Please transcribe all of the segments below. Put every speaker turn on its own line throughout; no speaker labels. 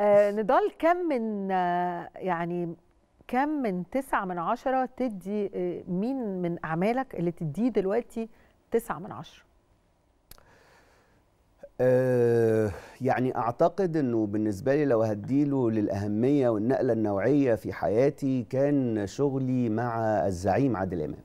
آه نضال كم من آه، يعني كم من تسعة من عشرة تدي آه، مين من أعمالك اللي تديه دلوقتي تسعة من عشرة؟
أه يعني اعتقد انه بالنسبه لي لو هديله للاهميه والنقله النوعيه في حياتي كان شغلي مع الزعيم عادل امام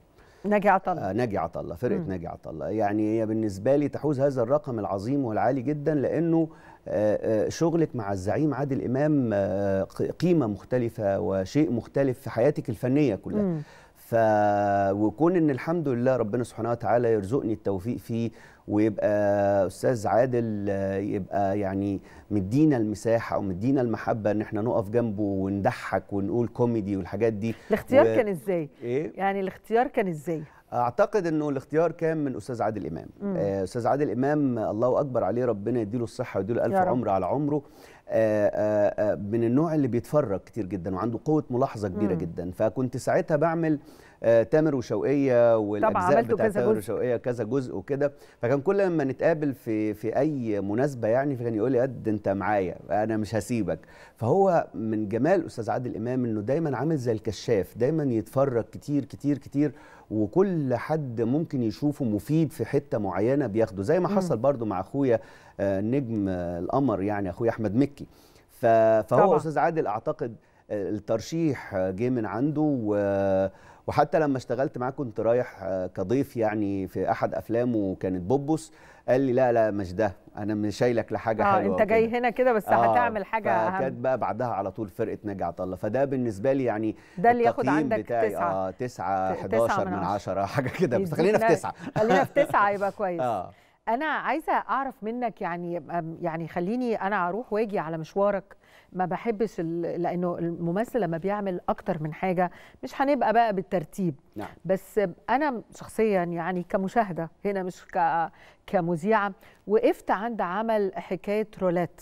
ناجي عطله آه ناجي عطله فرقه ناجي عطله يعني هي بالنسبه لي تحوز هذا الرقم العظيم والعالي جدا لانه آه، آه، شغلك مع الزعيم عادل امام آه، قيمه مختلفه وشيء مختلف في حياتك الفنيه كلها ف وكون ان الحمد لله ربنا سبحانه وتعالى يرزقني التوفيق فيه ويبقى استاذ عادل يبقى يعني مدينا المساحه او مدينا المحبه ان احنا نقف جنبه ونضحك ونقول كوميدي والحاجات دي الاختيار و... كان ازاي إيه؟ يعني الاختيار كان ازاي اعتقد انه الاختيار كان من استاذ عادل امام آه، استاذ عادل امام الله اكبر عليه ربنا يديله الصحه ويديله الف عمر على عمره آه، آه، آه، من النوع اللي بيتفرج كتير جدا وعنده قوه ملاحظه كبيره مم. جدا فكنت ساعتها بعمل تامر وشوقيه والاجزاء بتاع تامر وشوقيه كذا جزء وكده فكان كل لما نتقابل في في اي مناسبه يعني فكان يقول لي قد انت معايا انا مش هسيبك فهو من جمال استاذ عادل امام انه دايما عامل زي الكشاف دايما يتفرج كتير كتير كتير وكل حد ممكن يشوفه مفيد في حته معينه بياخده زي ما حصل برضو مع اخويا نجم القمر يعني اخويا احمد مكي فهو طبعا. استاذ عادل اعتقد الترشيح جه من عنده وحتى لما اشتغلت معاه كنت رايح كضيف يعني في احد افلامه كانت بوبوس قال لي لا لا مش ده انا مش شايلك لحاجه آه حلوه انت جاي كده. هنا كده بس آه هتعمل حاجه اهم كانت بقى بعدها على طول فرقه ناجي عطا الله فده بالنسبه لي يعني ده اللي ياخد عندك بتاعي تسعة اه 9 11 من 10 حاجه كده بس خلينا في 9 خلينا في
9 يبقى كويس آه انا عايزه اعرف منك يعني يعني خليني انا اروح واجي على مشوارك ما بحبش لانه الممثل لما بيعمل اكتر من حاجه مش هنبقى بقى بالترتيب نعم. بس انا شخصيا يعني كمشاهده هنا مش ك كمذيعه وقفت عند عمل حكايه رولات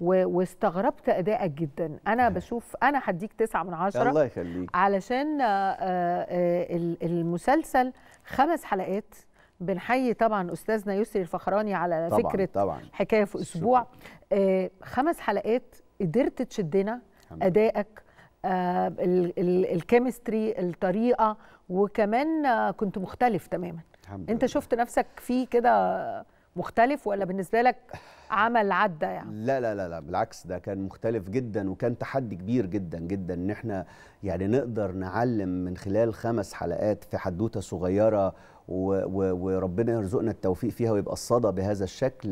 واستغربت ادائك جدا انا نعم. بشوف انا هديك تسعة من عشرة الله يخليك علشان آه، آه، المسلسل خمس حلقات بنحيي طبعا استاذنا يسري الفخراني على طبعًا فكره طبعًا حكايه في اسبوع آه خمس حلقات قدرت تشدنا ادائك آه الكيمستري الطريقه وكمان آه كنت مختلف تماما انت شفت نفسك فيه كده مختلف ولا بالنسبه لك عمل عدى يعني
لا لا لا لا بالعكس ده كان مختلف جدا وكان تحدي كبير جدا جدا ان احنا يعني نقدر نعلم من خلال خمس حلقات في حدوته صغيره وربنا يرزقنا التوفيق فيها ويبقى الصدى بهذا الشكل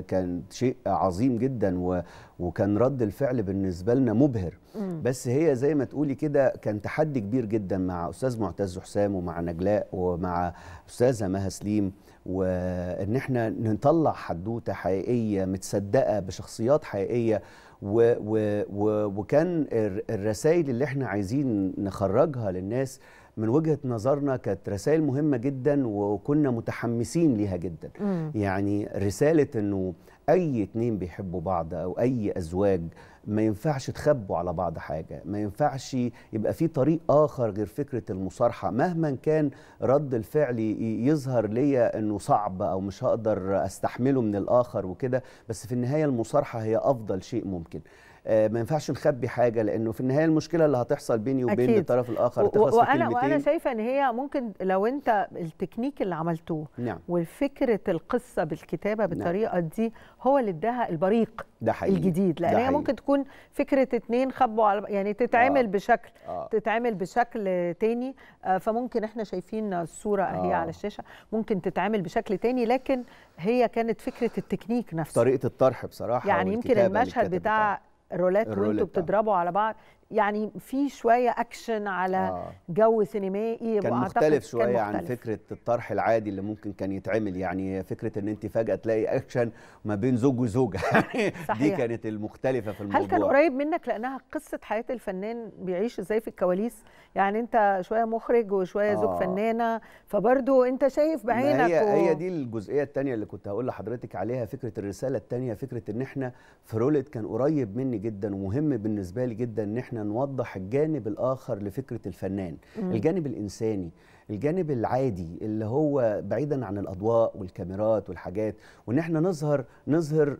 كان شيء عظيم جدا وكان رد الفعل بالنسبه لنا مبهر بس هي زي ما تقولي كده كان تحدي كبير جدا مع استاذ معتز حسام ومع نجلاء ومع استاذه مها سليم وان احنا نطلع حدوته حقيقيه حقيقيه متصدقه بشخصيات حقيقيه و و و وكان الرسائل اللي احنا عايزين نخرجها للناس من وجهه نظرنا كانت رسائل مهمه جدا وكنا متحمسين ليها جدا مم. يعني رساله انه اي اتنين بيحبوا بعض او اي ازواج ما ينفعش تخبوا على بعض حاجه ما ينفعش يبقى في طريق اخر غير فكره المصارحه مهما كان رد الفعل يظهر ليا انه صعب او مش هقدر استحمله من الاخر وكده بس في النهايه المصارحه هي افضل شيء ممكن آه، ما ينفعش نخبي حاجه لانه في النهايه المشكله اللي هتحصل بيني وبين أكيد. الطرف الاخر هتخلص وانا كلمتين. وانا
شايفه ان هي ممكن لو انت التكنيك اللي عملتوه نعم. وفكره القصه بالكتابه نعم. بالطريقه نعم. دي هو اللي اداها البريق ده حقيقي. الجديد لان هي ممكن تكون فكره اتنين خبوا على يعني تتعمل آه. بشكل آه. تتعمل بشكل تاني آه، فممكن احنا شايفين الصوره آه. على الشاشه ممكن تتعمل بشكل تاني لكن هي كانت فكره التكنيك نفسه
طريقه الطرح بصراحه يعني يمكن المشهد
بتاع الرولات وانتوا آه. بتضربوا على بعض يعني في شويه اكشن على آه. جو سينمائي كان مختلف شويه كان مختلف.
عن فكره الطرح العادي اللي ممكن كان يتعمل يعني فكره ان انت فجاه تلاقي اكشن ما بين زوج وزوجه دي كانت المختلفه في الموضوع هل كان قريب
منك لانها قصه حياه الفنان بيعيش ازاي في الكواليس يعني انت شويه مخرج وشويه آه. زوج فنانه فبرضو انت شايف بعينك هي, و... هي دي
الجزئيه الثانيه اللي كنت هقول لحضرتك عليها فكره الرساله الثانيه فكره ان احنا في رولت كان قريب مني جدا ومهم بالنسبه لي جدا ان احنا نوضح الجانب الاخر لفكره الفنان مم. الجانب الانساني الجانب العادي اللي هو بعيدا عن الاضواء والكاميرات والحاجات وان احنا نظهر نظهر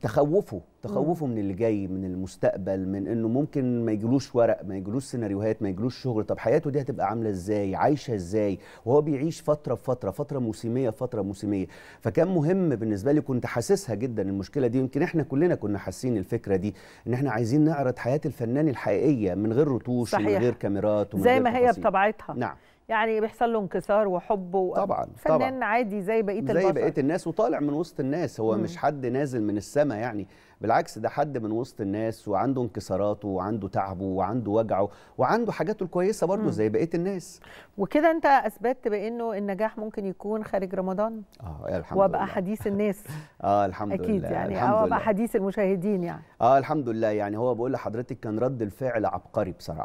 تخوفه تخوفه من اللي جاي من المستقبل من انه ممكن ما يجلوش ورق ما يجلوش سيناريوهات ما يجلوش شغل طب حياته دي هتبقى عامله ازاي عايشه ازاي وهو بيعيش فتره بفتره فتره موسميه فتره موسميه فكان مهم بالنسبه لي كنت حاسسها جدا المشكله دي يمكن احنا كلنا كنا حاسين الفكره دي ان احنا عايزين نعرض حياه الفنان الحقيقيه من غير رتوش صحيح. ومن غير كاميرات ومن زي غير ما هي بطبيعتها
نعم يعني بيحصل له انكسار وحب طبعا فنان طبعا. عادي زي بقيه البشر زي بقيه
الناس وطالع من وسط الناس هو مم. مش حد نازل من السماء يعني بالعكس ده حد من وسط الناس وعنده انكساراته وعنده تعبه وعنده وجعه وعنده حاجاته الكويسه برضه زي بقيه
الناس وكده انت اثبتت بانه النجاح ممكن يكون خارج رمضان
اه الحمد وابقى لله.
حديث الناس
اه الحمد أكيد لله اكيد يعني الحمد او ابقى
حديث المشاهدين يعني
اه الحمد لله يعني هو بقول لحضرتك كان رد الفعل عبقري بصراحه